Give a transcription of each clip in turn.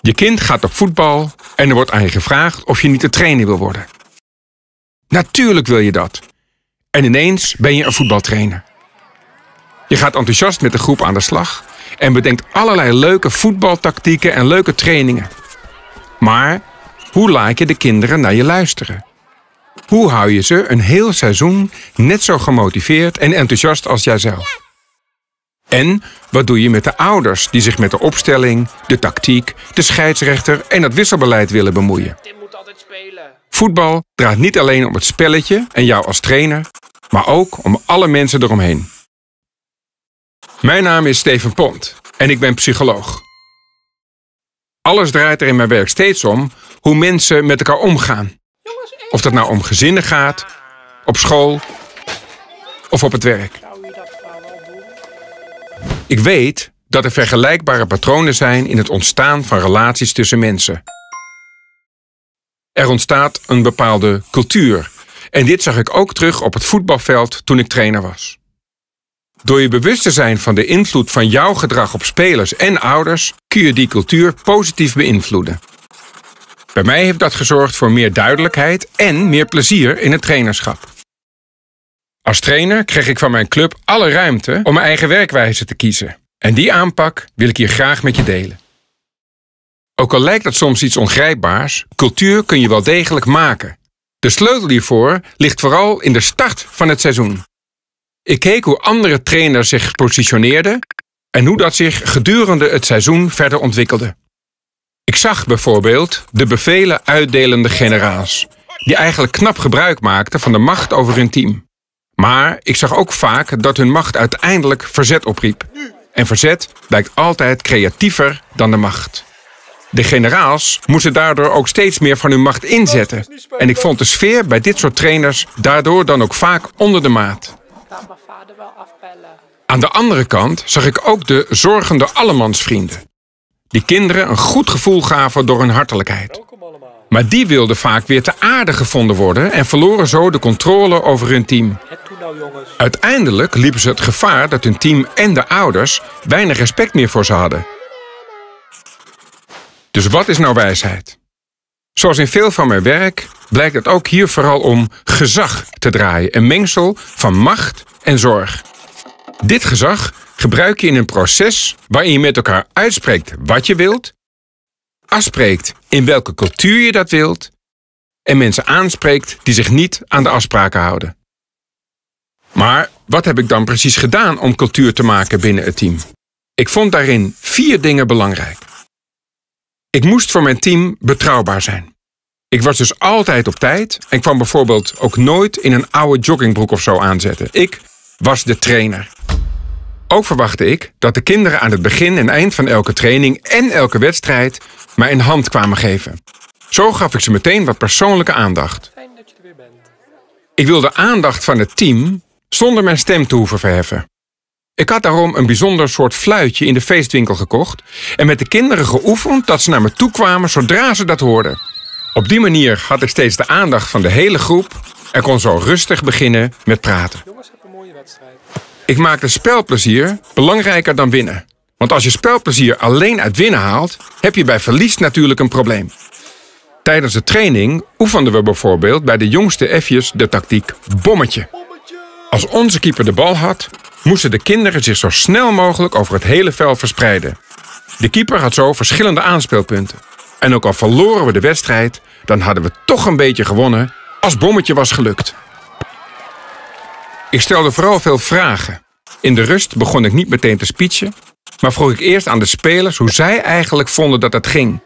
Je kind gaat op voetbal en er wordt aan je gevraagd of je niet de trainer wil worden. Natuurlijk wil je dat. En ineens ben je een voetbaltrainer. Je gaat enthousiast met de groep aan de slag en bedenkt allerlei leuke voetbaltactieken en leuke trainingen. Maar hoe laat je de kinderen naar je luisteren? Hoe hou je ze een heel seizoen net zo gemotiveerd en enthousiast als jijzelf? En wat doe je met de ouders die zich met de opstelling, de tactiek, de scheidsrechter en het wisselbeleid willen bemoeien? Voetbal draait niet alleen om het spelletje en jou als trainer, maar ook om alle mensen eromheen. Mijn naam is Steven Pont en ik ben psycholoog. Alles draait er in mijn werk steeds om hoe mensen met elkaar omgaan. Of dat nou om gezinnen gaat, op school of op het werk. Ik weet dat er vergelijkbare patronen zijn in het ontstaan van relaties tussen mensen. Er ontstaat een bepaalde cultuur. En dit zag ik ook terug op het voetbalveld toen ik trainer was. Door je bewust te zijn van de invloed van jouw gedrag op spelers en ouders, kun je die cultuur positief beïnvloeden. Bij mij heeft dat gezorgd voor meer duidelijkheid en meer plezier in het trainerschap. Als trainer kreeg ik van mijn club alle ruimte om mijn eigen werkwijze te kiezen. En die aanpak wil ik hier graag met je delen. Ook al lijkt dat soms iets ongrijpbaars, cultuur kun je wel degelijk maken. De sleutel hiervoor ligt vooral in de start van het seizoen. Ik keek hoe andere trainers zich positioneerden en hoe dat zich gedurende het seizoen verder ontwikkelde. Ik zag bijvoorbeeld de bevelen uitdelende generaals, die eigenlijk knap gebruik maakten van de macht over hun team. Maar ik zag ook vaak dat hun macht uiteindelijk verzet opriep. En verzet blijkt altijd creatiever dan de macht. De generaals moesten daardoor ook steeds meer van hun macht inzetten. En ik vond de sfeer bij dit soort trainers daardoor dan ook vaak onder de maat. Aan de andere kant zag ik ook de zorgende allemansvrienden. Die kinderen een goed gevoel gaven door hun hartelijkheid. Maar die wilden vaak weer te aarde gevonden worden en verloren zo de controle over hun team. Uiteindelijk liepen ze het gevaar dat hun team en de ouders weinig respect meer voor ze hadden. Dus wat is nou wijsheid? Zoals in veel van mijn werk blijkt het ook hier vooral om gezag te draaien. Een mengsel van macht en zorg. Dit gezag gebruik je in een proces waarin je met elkaar uitspreekt wat je wilt afspreekt in welke cultuur je dat wilt en mensen aanspreekt die zich niet aan de afspraken houden. Maar wat heb ik dan precies gedaan om cultuur te maken binnen het team? Ik vond daarin vier dingen belangrijk. Ik moest voor mijn team betrouwbaar zijn. Ik was dus altijd op tijd en kwam bijvoorbeeld ook nooit in een oude joggingbroek of zo aanzetten. Ik was de trainer. Ook verwachtte ik dat de kinderen aan het begin en eind van elke training en elke wedstrijd mij een hand kwamen geven. Zo gaf ik ze meteen wat persoonlijke aandacht. Fijn dat je er weer bent. Ik wilde aandacht van het team zonder mijn stem te hoeven verheffen. Ik had daarom een bijzonder soort fluitje in de feestwinkel gekocht en met de kinderen geoefend dat ze naar me toe kwamen zodra ze dat hoorden. Op die manier had ik steeds de aandacht van de hele groep en kon zo rustig beginnen met praten. Ik maak de spelplezier belangrijker dan winnen. Want als je spelplezier alleen uit winnen haalt, heb je bij verlies natuurlijk een probleem. Tijdens de training oefenden we bijvoorbeeld bij de jongste F'jes de tactiek bommetje. Als onze keeper de bal had, moesten de kinderen zich zo snel mogelijk over het hele veld verspreiden. De keeper had zo verschillende aanspeelpunten. En ook al verloren we de wedstrijd, dan hadden we toch een beetje gewonnen als bommetje was gelukt. Ik stelde vooral veel vragen. In de rust begon ik niet meteen te speechen, maar vroeg ik eerst aan de spelers hoe zij eigenlijk vonden dat het ging.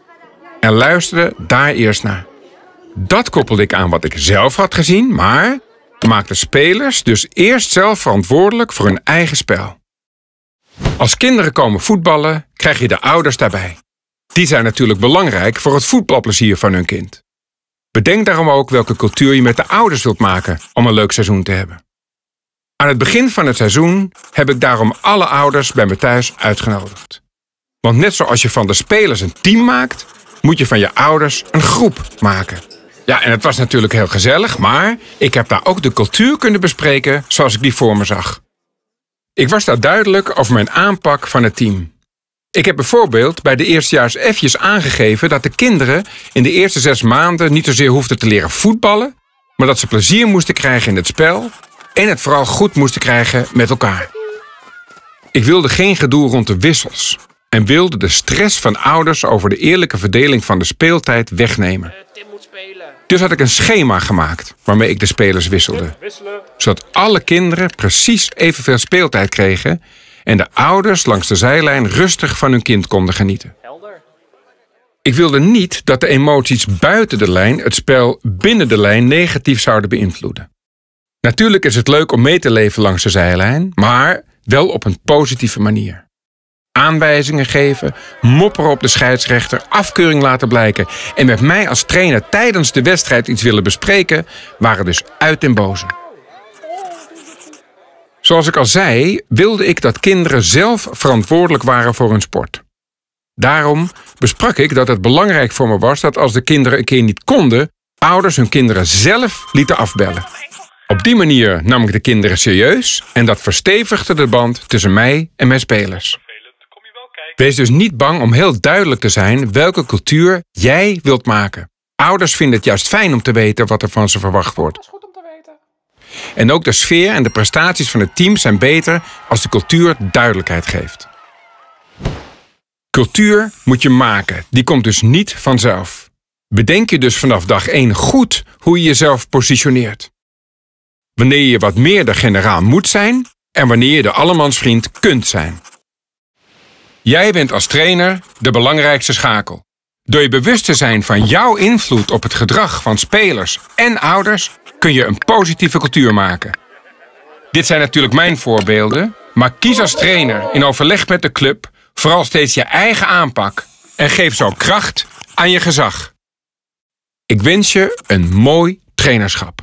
En luisterde daar eerst naar. Dat koppelde ik aan wat ik zelf had gezien, maar maakte spelers dus eerst zelf verantwoordelijk voor hun eigen spel. Als kinderen komen voetballen, krijg je de ouders daarbij. Die zijn natuurlijk belangrijk voor het voetbalplezier van hun kind. Bedenk daarom ook welke cultuur je met de ouders wilt maken om een leuk seizoen te hebben. Aan het begin van het seizoen heb ik daarom alle ouders bij me thuis uitgenodigd. Want net zoals je van de spelers een team maakt, moet je van je ouders een groep maken. Ja, en het was natuurlijk heel gezellig, maar ik heb daar ook de cultuur kunnen bespreken zoals ik die voor me zag. Ik was daar duidelijk over mijn aanpak van het team. Ik heb bijvoorbeeld bij de eerstejaars F'jes aangegeven dat de kinderen in de eerste zes maanden niet zozeer hoefden te leren voetballen, maar dat ze plezier moesten krijgen in het spel en het vooral goed moesten krijgen met elkaar. Ik wilde geen gedoe rond de wissels en wilde de stress van ouders over de eerlijke verdeling van de speeltijd wegnemen. Dus had ik een schema gemaakt waarmee ik de spelers wisselde. Zodat alle kinderen precies evenveel speeltijd kregen en de ouders langs de zijlijn rustig van hun kind konden genieten. Ik wilde niet dat de emoties buiten de lijn het spel binnen de lijn negatief zouden beïnvloeden. Natuurlijk is het leuk om mee te leven langs de zijlijn, maar wel op een positieve manier. Aanwijzingen geven, mopperen op de scheidsrechter, afkeuring laten blijken en met mij als trainer tijdens de wedstrijd iets willen bespreken, waren dus uit in boze. Zoals ik al zei, wilde ik dat kinderen zelf verantwoordelijk waren voor hun sport. Daarom besprak ik dat het belangrijk voor me was dat als de kinderen een keer niet konden, ouders hun kinderen zelf lieten afbellen. Op die manier nam ik de kinderen serieus en dat verstevigde de band tussen mij en mijn spelers. Wees dus niet bang om heel duidelijk te zijn welke cultuur jij wilt maken. Ouders vinden het juist fijn om te weten wat er van ze verwacht wordt. Dat is goed om te weten. En ook de sfeer en de prestaties van het team zijn beter als de cultuur duidelijkheid geeft. Cultuur moet je maken, die komt dus niet vanzelf. Bedenk je dus vanaf dag 1 goed hoe je jezelf positioneert wanneer je wat meer de generaal moet zijn en wanneer je de allemansvriend kunt zijn. Jij bent als trainer de belangrijkste schakel. Door je bewust te zijn van jouw invloed op het gedrag van spelers en ouders kun je een positieve cultuur maken. Dit zijn natuurlijk mijn voorbeelden, maar kies als trainer in overleg met de club vooral steeds je eigen aanpak en geef zo kracht aan je gezag. Ik wens je een mooi trainerschap.